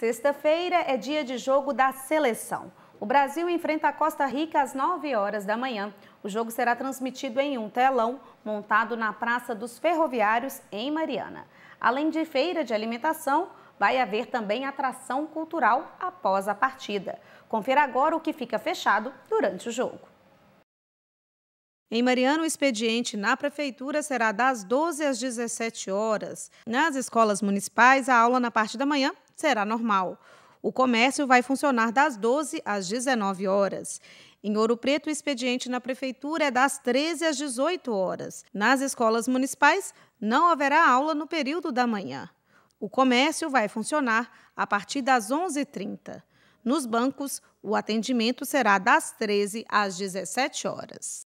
Sexta-feira é dia de jogo da seleção. O Brasil enfrenta a Costa Rica às 9 horas da manhã. O jogo será transmitido em um telão montado na Praça dos Ferroviários, em Mariana. Além de feira de alimentação, vai haver também atração cultural após a partida. Confira agora o que fica fechado durante o jogo. Em Mariano, o expediente na prefeitura será das 12 às 17 horas. Nas escolas municipais, a aula na parte da manhã será normal. O comércio vai funcionar das 12 às 19 horas. Em Ouro Preto, o expediente na prefeitura é das 13 às 18 horas. Nas escolas municipais, não haverá aula no período da manhã. O comércio vai funcionar a partir das 11h30. Nos bancos, o atendimento será das 13 às 17 horas.